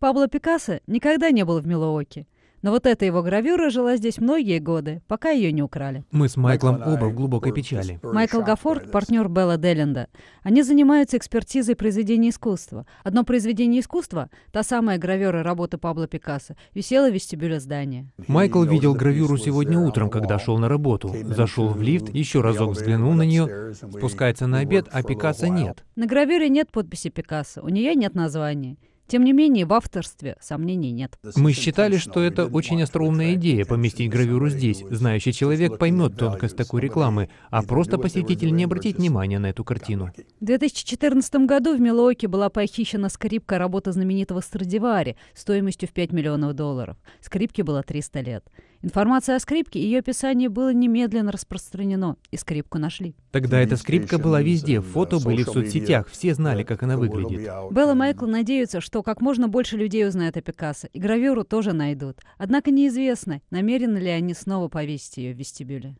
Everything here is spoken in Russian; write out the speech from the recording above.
Пабло Пикассо никогда не был в Милуоке. Но вот эта его гравюра жила здесь многие годы, пока ее не украли. Мы с Майклом оба в глубокой печали. Майкл Гафорд — партнер Белла Делленда. Они занимаются экспертизой произведений искусства. Одно произведение искусства, та самая гравюра работы Пабло Пикассо, висела в вестибюле здания. Майкл видел гравюру сегодня утром, когда шел на работу. Зашел в лифт, еще разок взглянул на нее, спускается на обед, а Пикассо нет. На гравюре нет подписи Пикассо, у нее нет названия. Тем не менее, в авторстве сомнений нет. Мы считали, что это очень остроумная идея — поместить гравюру здесь. Знающий человек поймет тонкость такой рекламы, а просто посетитель не обратит внимания на эту картину. В 2014 году в Милуоке была похищена скрипка работы знаменитого Страдивари стоимостью в 5 миллионов долларов. Скрипке было 300 лет. Информация о скрипке и ее описание было немедленно распространено, и скрипку нашли. Тогда эта скрипка была везде, фото были в соцсетях, все знали, как она выглядит. Белла и Майкл надеются, что как можно больше людей узнает о Пикассо, и гравюру тоже найдут. Однако неизвестно, намерены ли они снова повесить ее в вестибюле.